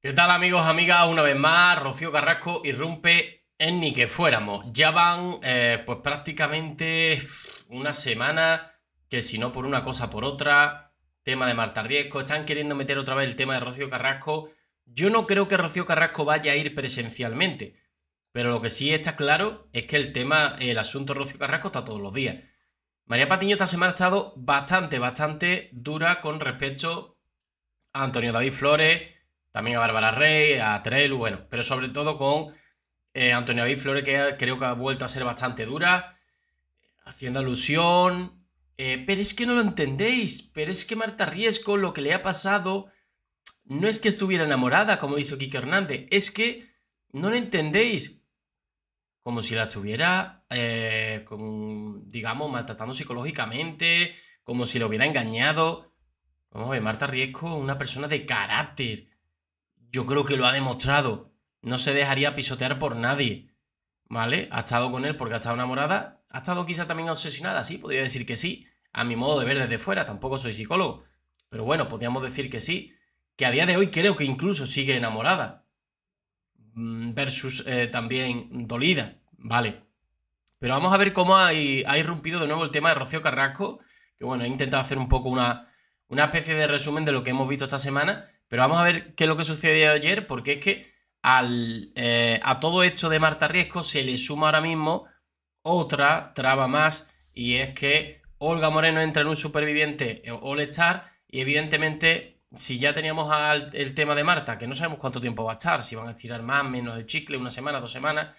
¿Qué tal amigos, amigas? Una vez más, Rocío Carrasco irrumpe en Ni que fuéramos. Ya van eh, pues prácticamente una semana que si no por una cosa por otra, tema de Marta Riesco, están queriendo meter otra vez el tema de Rocío Carrasco. Yo no creo que Rocío Carrasco vaya a ir presencialmente, pero lo que sí está claro es que el tema, el asunto de Rocío Carrasco está todos los días. María Patiño esta semana ha estado bastante, bastante dura con respecto a Antonio David Flores, también a Bárbara Rey, a Trell, bueno, pero sobre todo con eh, Antonio David Flores, que creo que ha vuelto a ser bastante dura, haciendo alusión. Eh, pero es que no lo entendéis, pero es que Marta Riesco lo que le ha pasado no es que estuviera enamorada, como dice Kike Hernández, es que no lo entendéis. Como si la estuviera, eh, digamos, maltratando psicológicamente, como si lo hubiera engañado. Vamos a ver, Marta Riesco una persona de carácter, yo creo que lo ha demostrado. No se dejaría pisotear por nadie. ¿Vale? Ha estado con él porque ha estado enamorada. Ha estado quizá también obsesionada, sí, podría decir que sí. A mi modo de ver desde fuera, tampoco soy psicólogo. Pero bueno, podríamos decir que sí. Que a día de hoy creo que incluso sigue enamorada. Mm, versus eh, también dolida. Vale. Pero vamos a ver cómo ha, ha irrumpido de nuevo el tema de Rocío Carrasco. Que bueno, he intentado hacer un poco una, una especie de resumen de lo que hemos visto esta semana pero vamos a ver qué es lo que sucedió ayer, porque es que eh, a todo esto de Marta Riesco se le suma ahora mismo otra traba más, y es que Olga Moreno entra en un superviviente eh, All-Star, y evidentemente, si ya teníamos el tema de Marta, que no sabemos cuánto tiempo va a estar, si van a estirar más, menos el chicle, una semana, dos semanas,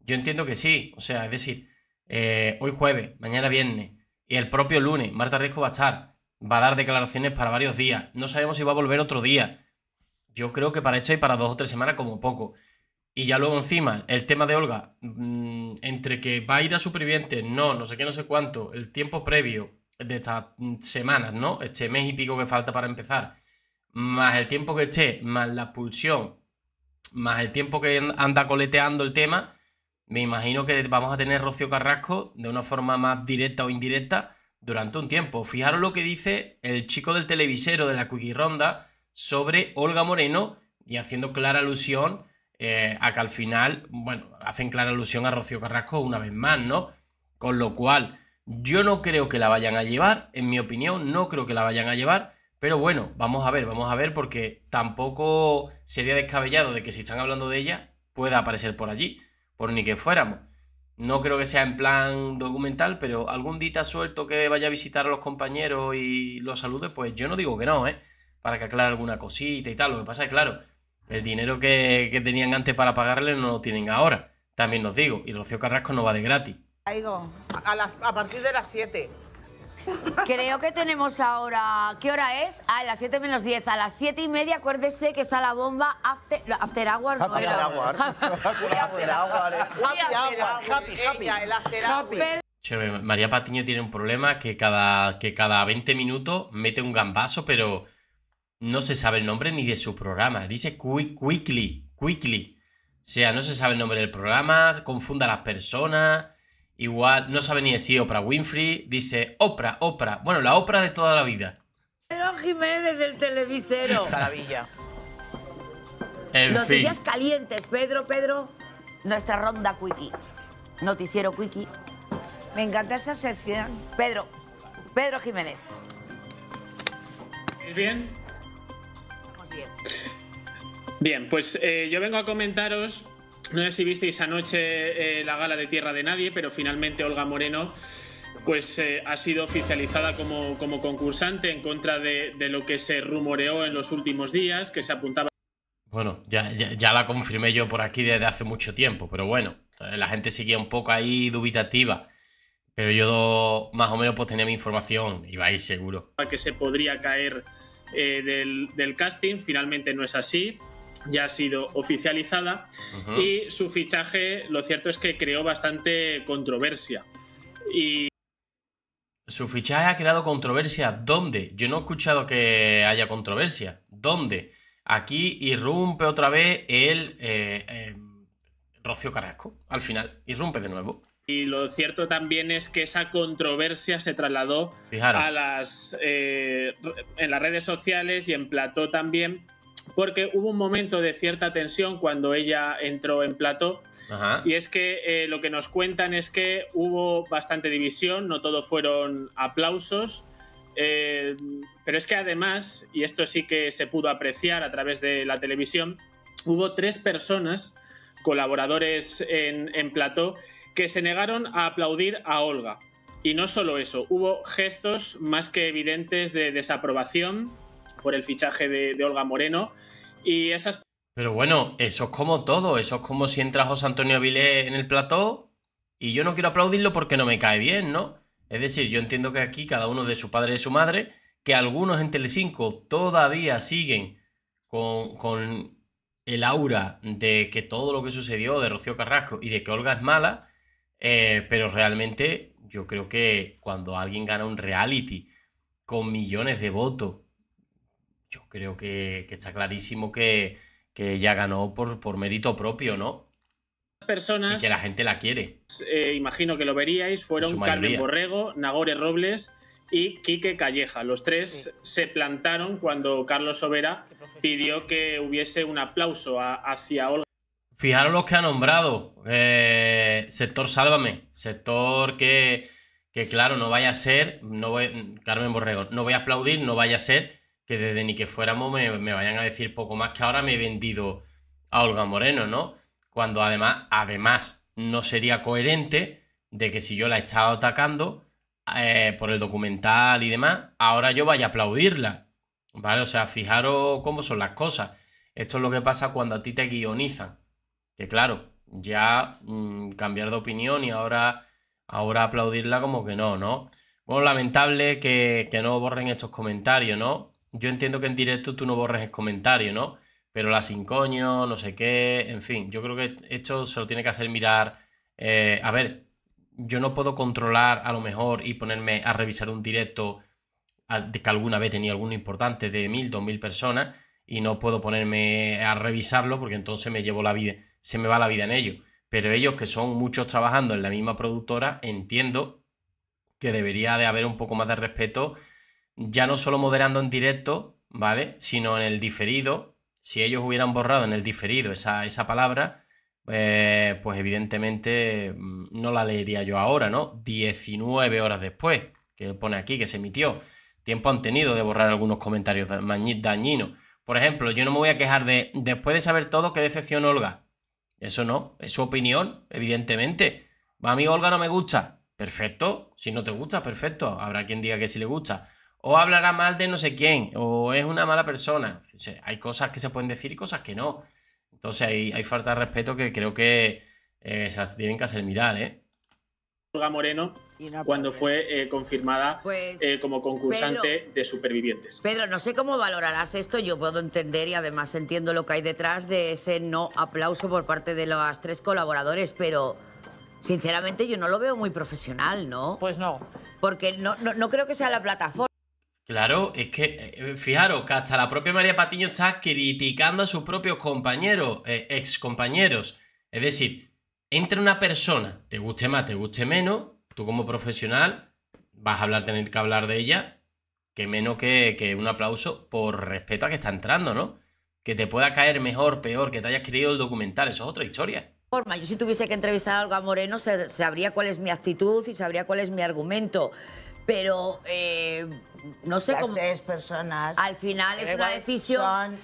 yo entiendo que sí, o sea, es decir, eh, hoy jueves, mañana viernes, y el propio lunes, Marta Riesco va a estar va a dar declaraciones para varios días. No sabemos si va a volver otro día. Yo creo que para esto y para dos o tres semanas como poco. Y ya luego encima, el tema de Olga, mm, entre que va a ir a supervivientes, no, no sé qué, no sé cuánto, el tiempo previo de estas semanas, ¿no? Este mes y pico que falta para empezar, más el tiempo que esté, más la expulsión, más el tiempo que anda coleteando el tema, me imagino que vamos a tener rocio Carrasco de una forma más directa o indirecta durante un tiempo. Fijaros lo que dice el chico del televisero de la Quickie Ronda sobre Olga Moreno y haciendo clara alusión eh, a que al final, bueno, hacen clara alusión a Rocío Carrasco una vez más, ¿no? Con lo cual, yo no creo que la vayan a llevar, en mi opinión, no creo que la vayan a llevar, pero bueno, vamos a ver, vamos a ver, porque tampoco sería descabellado de que si están hablando de ella, pueda aparecer por allí, por ni que fuéramos. No creo que sea en plan documental, pero algún dita suelto que vaya a visitar a los compañeros y los salude, pues yo no digo que no, ¿eh? Para que aclare alguna cosita y tal. Lo que pasa es, claro, el dinero que, que tenían antes para pagarle no lo tienen ahora. También nos digo, y Rocío Carrasco no va de gratis. a, las, a partir de las 7. Creo que tenemos ahora... ¿Qué hora es? Ah, a las 7 menos 10. A las 7 y media, acuérdese que está la bomba After, after after after Happy Happy, el after María Patiño tiene un problema que cada, que cada 20 minutos mete un gambazo, pero no se sabe el nombre ni de su programa. Dice quick, Quickly, Quickly. O sea, no se sabe el nombre del programa, confunda a las personas. Igual no sabe ni decir Oprah Winfrey, dice Oprah, Oprah. Bueno, la Oprah de toda la vida. Pedro Jiménez del televisero. Maravilla. En Noticias calientes, Pedro, Pedro. Nuestra ronda quickie. Noticiero quickie. Me encanta esa sección. Pedro, Pedro Jiménez. bien? Estamos bien. Bien, pues eh, yo vengo a comentaros no sé si visteis anoche eh, la gala de Tierra de Nadie, pero finalmente Olga Moreno pues eh, ha sido oficializada como, concursante en contra de, lo que se rumoreó en los últimos días, que se apuntaba... Bueno, ya, la confirmé yo por aquí desde hace mucho tiempo, pero bueno, eh, la gente seguía un poco ahí dubitativa, pero yo más o menos pues tenía mi información, y a seguro. que se podría caer del, del casting, finalmente no es así, ya ha sido oficializada y su fichaje lo cierto es que creó bastante controversia. Y... Su fichaje ha creado controversia. ¿Dónde? Yo no he escuchado que haya controversia. ¿Dónde? Aquí irrumpe otra vez el eh, eh, rocio Carrasco. Al final, irrumpe de nuevo. Y lo cierto también es que esa controversia se trasladó a las eh, en las redes sociales y en plató también porque hubo un momento de cierta tensión cuando ella entró en plató. Y es que eh, lo que nos cuentan es que hubo bastante división, no todo fueron aplausos. Eh, pero es que además, y esto sí que se pudo apreciar a través de la televisión, hubo tres personas, colaboradores en, en plató, que se negaron a aplaudir a Olga. Y no solo eso, hubo gestos más que evidentes de desaprobación por el fichaje de, Olga Moreno. Y esas. Pero bueno, eso es como todo. Eso es como si entra José Antonio Avilés en el plató y yo no quiero aplaudirlo porque no me cae bien, ¿no? Es decir, yo entiendo que aquí cada uno de su padre y su madre, que algunos en Telecinco todavía siguen con, el aura de que todo lo que sucedió de Rocío Carrasco y de que Olga es mala, eh, pero realmente yo creo que cuando alguien gana un reality con millones de votos yo creo que, está clarísimo que, que ganó por, mérito propio, ¿no? personas. Y que la gente la quiere. Eh, imagino que lo veríais. Fueron Carmen Borrego, Nagore Robles y Quique Calleja. Los tres se plantaron cuando Carlos Sobera pidió que hubiese un aplauso hacia Olga. Fijaros los que ha nombrado. Eh, sector Sálvame. Sector que, que, claro, no vaya a ser. No Carmen Borrego, no voy a aplaudir, no vaya a ser que desde ni que fuéramos me, vayan a decir poco más que ahora me he vendido a Olga Moreno, ¿no? Cuando además, además no sería coherente de que si yo la he estado atacando eh, por el documental y demás, ahora yo vaya a aplaudirla, ¿vale? O sea, fijaros cómo son las cosas. Esto es lo que pasa cuando a ti te guionizan. Que claro, ya mm, cambiar de opinión y ahora, ahora aplaudirla como que no, ¿no? Bueno, lamentable que, que no borren estos comentarios, ¿no? Yo entiendo que en directo tú no borres el comentario, ¿no? Pero la sin coño, no sé qué, en fin, yo creo que esto se lo tiene que hacer mirar. Eh, a ver, yo no puedo controlar a lo mejor y ponerme a revisar un directo de que alguna vez tenía alguno importante de mil, dos mil personas y no puedo ponerme a revisarlo porque entonces me llevo la vida, se me va la vida en ello. Pero ellos que son muchos trabajando en la misma productora, entiendo que debería de haber un poco más de respeto ya no solo moderando en directo, ¿vale? Sino en el diferido. Si ellos hubieran borrado en el diferido esa, palabra, eh, pues evidentemente mm, no la leería yo ahora, ¿no? 19 horas después, que pone aquí, que se emitió. Tiempo han tenido de borrar algunos comentarios dañinos. Por ejemplo, yo no me voy a quejar de, después de saber todo, qué decepción Olga. Eso no, es su opinión, evidentemente. A mí Olga no me gusta. Perfecto, si no te gusta, perfecto. Habrá quien diga que sí le gusta o hablará mal de no sé quién, o es una mala persona. Hay cosas que se pueden decir y cosas que no. Entonces hay, falta de respeto que creo que eh, se las tienen que hacer mirar, ¿eh? Olga Moreno cuando fue eh, confirmada pues, eh, como concursante de Supervivientes. Pedro, no sé cómo valorarás esto, yo puedo entender y además entiendo lo que hay detrás de ese no aplauso por parte de los tres colaboradores, pero sinceramente yo no lo veo muy profesional, ¿no? Pues no. Porque no, no creo que sea la plataforma. Claro, es que, eh, eh, fijaros, que hasta la propia María Patiño está criticando a sus propios compañeros, eh, ex compañeros. Es decir, entre una persona, te guste más, te guste menos, tú como profesional vas a hablar, tener que hablar de ella, que menos que, que un aplauso por respeto a que está entrando, ¿no? Que te pueda caer mejor, peor, que te hayas querido el documental, eso es otra historia. Yo si tuviese que entrevistar a Moreno sabría cuál es mi actitud y sabría cuál es mi argumento pero eh, no sé Las cómo. tres personas. Al final es una decisión.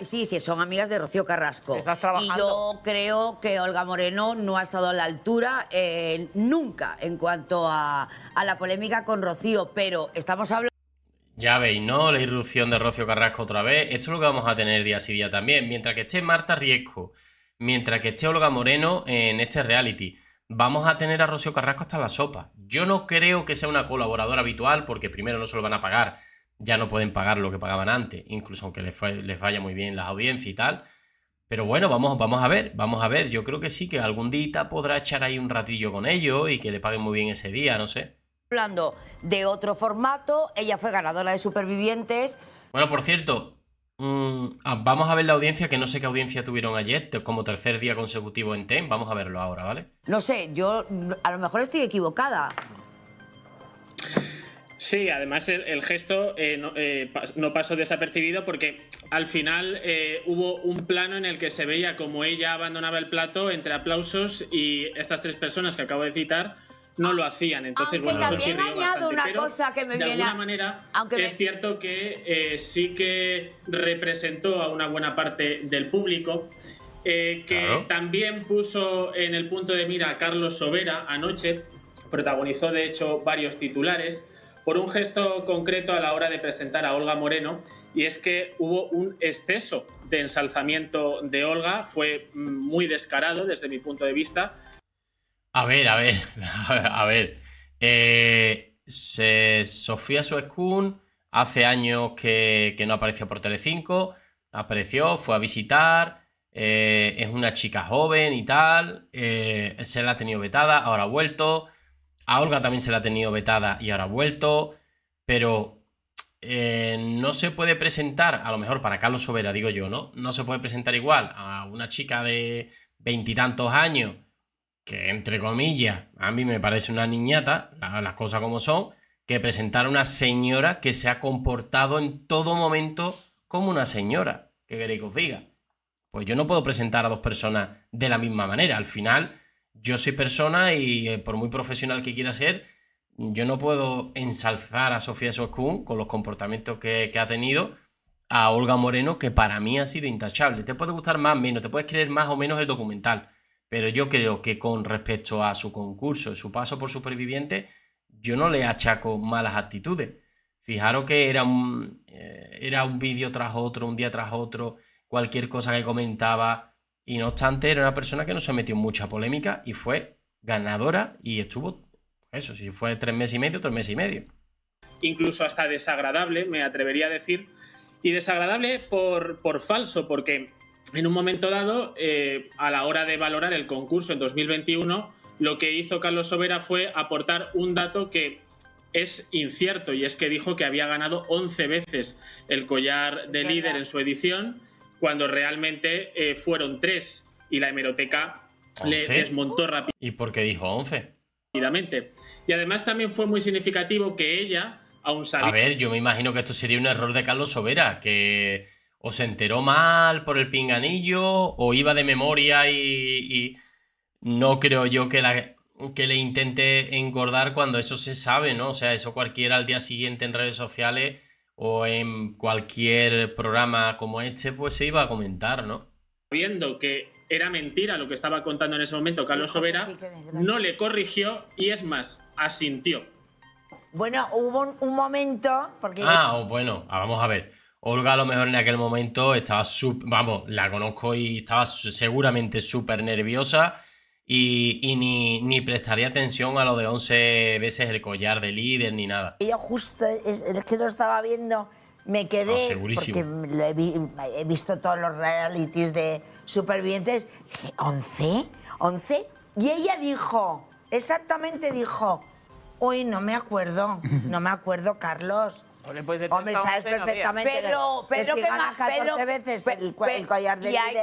sí, sí, son amigas de Rocío Carrasco. trabajando. Y yo creo que Olga Moreno no ha estado a la altura eh, nunca en cuanto a, a la polémica con Rocío, pero estamos hablando. Ya veis, ¿no? La irrupción de Rocío Carrasco otra vez. Esto es lo que vamos a tener día sí día también. Mientras que esté Marta Riesco, mientras que esté Olga Moreno en este reality vamos a tener a Rocío Carrasco hasta la sopa. Yo no creo que sea una colaboradora habitual porque primero no se lo van a pagar, ya no pueden pagar lo que pagaban antes, incluso aunque les, vaya muy bien las audiencias y tal. Pero bueno, vamos, vamos a ver, vamos a ver. Yo creo que sí, que algún día podrá echar ahí un ratillo con ellos y que le paguen muy bien ese día, no sé. Hablando de otro formato, ella fue ganadora de Supervivientes. Bueno, por cierto, Mm, ah, vamos a ver la audiencia, que no sé qué audiencia tuvieron ayer, como tercer día consecutivo en Tem, Vamos a verlo ahora, ¿vale? No sé, yo a lo mejor estoy equivocada. Sí, además el, gesto eh, eh, no, pasó desapercibido porque al final eh, hubo un plano en el que se veía como ella abandonaba el plato entre aplausos y estas tres personas que acabo de citar no lo hacían. Entonces, Aunque bueno, también una cosa que me viene. De alguna manera, es cierto que eh, sí que representó a una buena parte del público. Eh, que también puso en el punto de mira a Carlos Sobera anoche, protagonizó de hecho varios titulares, por un gesto concreto a la hora de presentar a Olga Moreno, y es que hubo un exceso de ensalzamiento de Olga, fue mm, muy descarado desde mi punto de vista, a ver, a ver, a ver. Eh, se, Sofía Suescún hace años que, no apareció por Telecinco, apareció, fue a visitar, eh, es una chica joven y tal, eh, se la ha tenido vetada, ahora ha vuelto, a Olga también se la ha tenido vetada y ahora ha vuelto, pero eh, no se puede presentar, a lo mejor para Carlos Sobera, digo yo, ¿no? No se puede presentar igual a una chica de veintitantos años que entre comillas, a mí me parece una niñata, las cosas como son, que presentar a una señora que se ha comportado en todo momento como una señora. ¿Qué queréis que os diga? Pues yo no puedo presentar a dos personas de la misma manera. Al final, yo soy persona y eh, por muy profesional que quiera ser, yo no puedo ensalzar a Sofía Soskun con los comportamientos que, que ha tenido a Olga Moreno, que para mí ha sido intachable. Te puede gustar más o menos, te puedes creer más o menos el documental pero yo creo que con respecto a su concurso, su paso por superviviente, yo no le achaco malas actitudes. Fijaros que era un, eh, era un vídeo tras otro, un día tras otro, cualquier cosa que comentaba. Y no obstante, era una persona que no se metió en mucha polémica y fue ganadora y estuvo, eso, si fue tres meses y medio, tres meses y medio. Incluso hasta desagradable, me atrevería a decir. Y desagradable por, por falso, porque en un momento dado, eh, a la hora de valorar el concurso en 2021, lo que hizo Carlos Sobera fue aportar un dato que es incierto y es que dijo que había ganado 11 veces el collar de líder en su edición, cuando realmente eh, fueron 3 y la hemeroteca le desmontó rápido. ¿Y por qué dijo 11? Y además también fue muy significativo que ella, aún sabiendo... A ver, yo me imagino que esto sería un error de Carlos Sobera, que o se enteró mal por el pinganillo, o iba de memoria y, no creo yo que, que le intente engordar cuando eso se sabe, ¿no? O sea, eso cualquiera al día siguiente en redes sociales o en cualquier programa como este, pues se iba a comentar, ¿no? Viendo que era mentira lo que estaba contando en ese momento Carlos Sobera, no le corrigió y es más, asintió. Bueno, hubo un, momento, porque... Ah, bueno, ah, vamos a ver. Olga a lo mejor en aquel momento estaba, vamos, la conozco y estaba seguramente súper nerviosa y, ni, prestaría atención a lo de 11 veces el collar de líder ni nada. Ella justo, es, es que lo estaba viendo, me quedé, ah, porque he, he, visto todos los realities de supervivientes, dije, ¿11? ¿11? Y ella dijo, exactamente dijo, uy, no me acuerdo, no me acuerdo, Carlos. Pues Hombre, sabes perfectamente. Pedro, Pedro, que más, veces el, collar de y hay,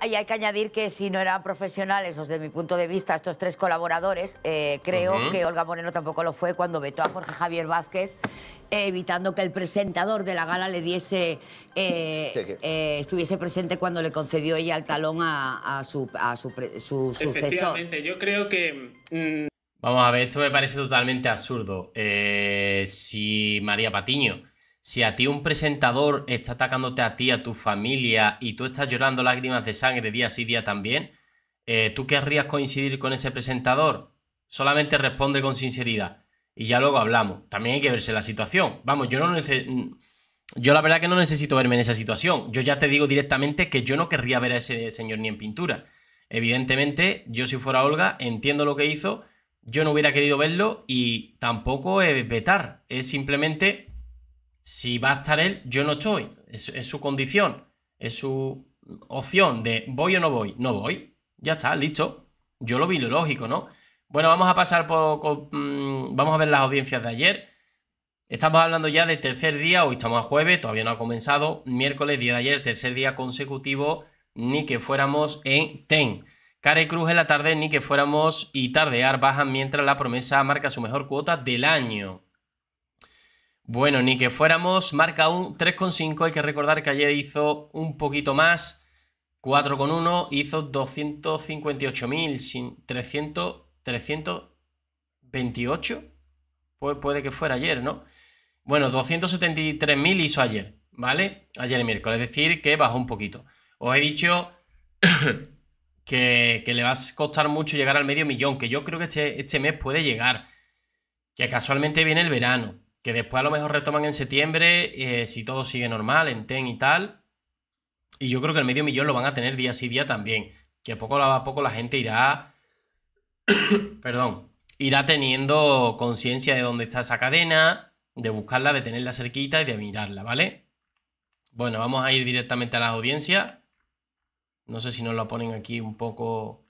que, y hay que añadir que si no eran profesionales, desde mi punto de vista, estos tres colaboradores, eh, creo que Olga Moreno tampoco lo fue cuando vetó a Jorge Javier Vázquez eh, evitando que el presentador de la gala le diese eh, estuviese presente cuando le concedió ella el talón a, su, su, sucesor. yo creo que mm, Vamos a ver, esto me parece totalmente absurdo. Eh, si María Patiño, si a ti un presentador está atacándote a ti, a tu familia, y tú estás llorando lágrimas de sangre día sí, día también, eh, ¿tú querrías coincidir con ese presentador? Solamente responde con sinceridad. Y ya luego hablamos. También hay que verse la situación. Vamos, yo no Yo la verdad que no necesito verme en esa situación. Yo ya te digo directamente que yo no querría ver a ese señor ni en pintura. Evidentemente, yo si fuera Olga, entiendo lo que hizo yo no hubiera querido verlo y tampoco es vetar, es simplemente si va a estar él, yo no estoy, es, su condición, es su opción de voy o no voy, no voy, ya está, listo, yo lo vi lo lógico, ¿no? Bueno, vamos a pasar por, mm, vamos a ver las audiencias de ayer. Estamos hablando ya de tercer día, hoy estamos a jueves, todavía no ha comenzado, miércoles, día de ayer, tercer día consecutivo, ni que fuéramos en TEN. Cara Cruz en la tarde, ni que fuéramos y tardear bajan mientras la promesa marca su mejor cuota del año. Bueno, ni que fuéramos, marca un 3,5. Hay que recordar que ayer hizo un poquito más, 4,1, hizo 258.000, 300, 328. puede que fuera ayer, ¿no? Bueno, 273.000 hizo ayer, ¿vale? Ayer el miércoles, es decir, que bajó un poquito. Os he dicho que, le va a costar mucho llegar al medio millón, que yo creo que este, este, mes puede llegar, que casualmente viene el verano, que después a lo mejor retoman en septiembre, eh, si todo sigue normal, en TEN y tal, y yo creo que el medio millón lo van a tener día sí día también, que poco a poco la gente irá, perdón, irá teniendo conciencia de dónde está esa cadena, de buscarla, de tenerla cerquita y de mirarla, ¿vale? Bueno, vamos a ir directamente a las audiencias. No sé si nos lo ponen aquí un poco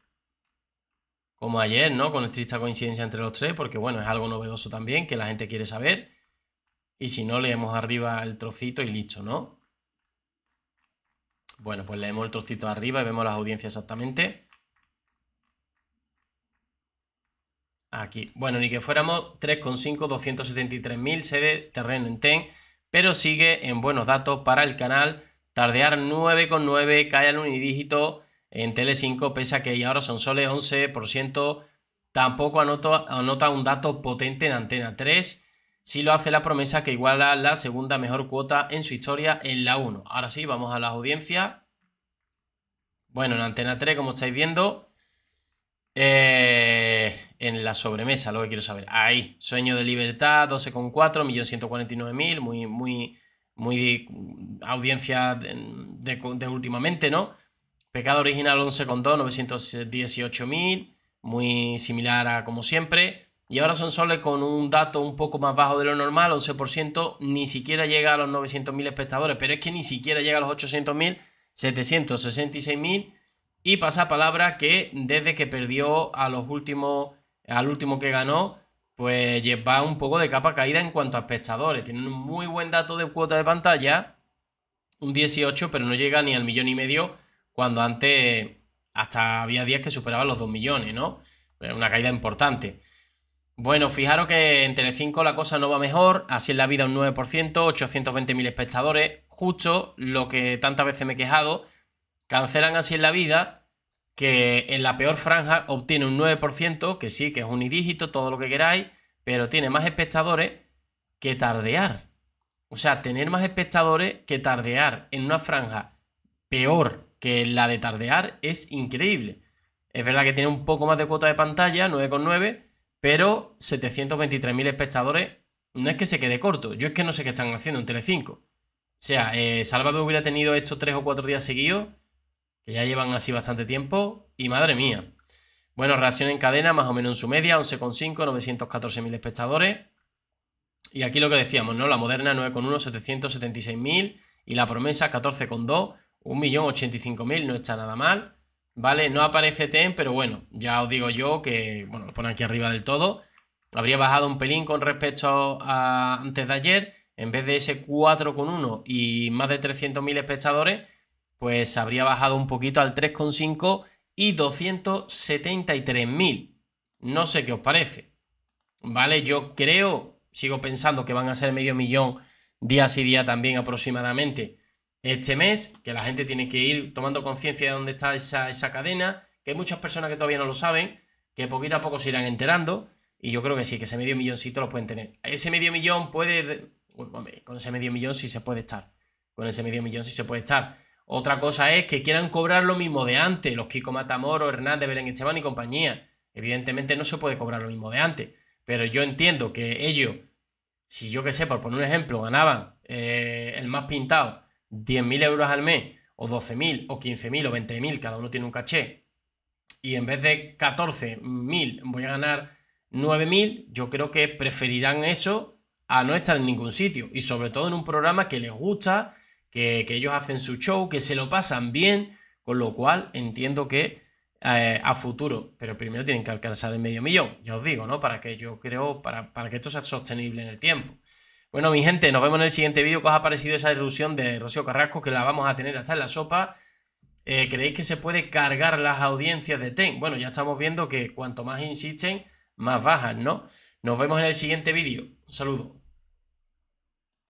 como ayer, ¿no? Con estricta coincidencia entre los tres, porque bueno, es algo novedoso también que la gente quiere saber. Y si no, leemos arriba el trocito y listo, ¿no? Bueno, pues leemos el trocito arriba y vemos las audiencias exactamente. Aquí. Bueno, ni que fuéramos 3,5, 273.000 sede terreno en TEN, pero sigue en buenos datos para el canal tardear 9,9 cae al unidígito en Tele5, pese a que ahora son soles 11%. Tampoco anota, un dato potente en Antena 3. Si lo hace la promesa que iguala la segunda mejor cuota en su historia en la 1. Ahora sí, vamos a las audiencias. Bueno, en Antena 3, como estáis viendo, eh, en la sobremesa, lo que quiero saber. Ahí, Sueño de Libertad, 12,4, 1.149.000, muy, muy, muy audiencia de, últimamente, ¿no? Pecado original 11,2, 918.000, muy similar a como siempre. Y ahora son soles con un dato un poco más bajo de lo normal, 11%, ni siquiera llega a los 900.000 espectadores, pero es que ni siquiera llega a los 800.000, 766.000. Y pasa palabra que desde que perdió a los últimos, al último que ganó, pues lleva un poco de capa caída en cuanto a espectadores. Tienen un muy buen dato de cuota de pantalla, un 18, pero no llega ni al millón y medio, cuando antes hasta había días que superaban los 2 millones, ¿no? Una caída importante. Bueno, fijaros que en Tele5 la cosa no va mejor, así en la vida un 9%, 820.000 espectadores, justo lo que tantas veces me he quejado, cancelan así en la vida que en la peor franja obtiene un 9%, que sí, que es unidígito, todo lo que queráis, pero tiene más espectadores que tardear. O sea, tener más espectadores que tardear en una franja peor que la de tardear es increíble. Es verdad que tiene un poco más de cuota de pantalla, 9,9, pero 723.000 espectadores no es que se quede corto. Yo es que no sé qué están haciendo en Telecinco. O sea, eh, hubiera tenido estos tres o cuatro días seguidos ya llevan así bastante tiempo, y madre mía. Bueno, reacción en cadena, más o menos en su media, 11,5, 914.000 espectadores. Y aquí lo que decíamos, ¿no? La moderna 9,1, 776.000 y la promesa 14,2, 1.085.000, no está nada mal. ¿Vale? No aparece TEN, pero bueno, ya os digo yo que, bueno, lo pone aquí arriba del todo. Habría bajado un pelín con respecto a antes de ayer. En vez de ese 4,1 y más de 300.000 espectadores, pues habría bajado un poquito al 3,5 y 273.000. No sé qué os parece. ¿Vale? Yo creo, sigo pensando que van a ser medio millón días y día también aproximadamente este mes, que la gente tiene que ir tomando conciencia de dónde está esa, esa cadena, que hay muchas personas que todavía no lo saben, que poquito a poco se irán enterando, y yo creo que sí, que ese medio milloncito lo pueden tener. Ese medio millón puede... con ese medio millón sí se puede estar. Con ese medio millón sí se puede estar. Otra cosa es que quieran cobrar lo mismo de antes, los Kiko Matamoro, Hernández, Belén Esteban y compañía. Evidentemente no se puede cobrar lo mismo de antes, pero yo entiendo que ellos, si yo que sé, por poner un ejemplo, ganaban eh, el más pintado 10.000 euros al mes, o 12.000, o 15.000, o 20.000, cada uno tiene un caché, y en vez de 14.000 voy a ganar 9.000, yo creo que preferirán eso a no estar en ningún sitio. Y sobre todo en un programa que les gusta, que, ellos hacen su show, que se lo pasan bien, con lo cual entiendo que eh, a futuro, pero primero tienen que alcanzar el medio millón, ya os digo, ¿no? Para que yo creo, para, para que esto sea sostenible en el tiempo. Bueno, mi gente, nos vemos en el siguiente vídeo. que os ha parecido esa erupción de Rocío Carrasco? Que la vamos a tener hasta en la sopa. Eh, ¿Creéis que se puede cargar las audiencias de TEN? Bueno, ya estamos viendo que cuanto más insisten, más bajan, ¿no? Nos vemos en el siguiente vídeo. Un saludo.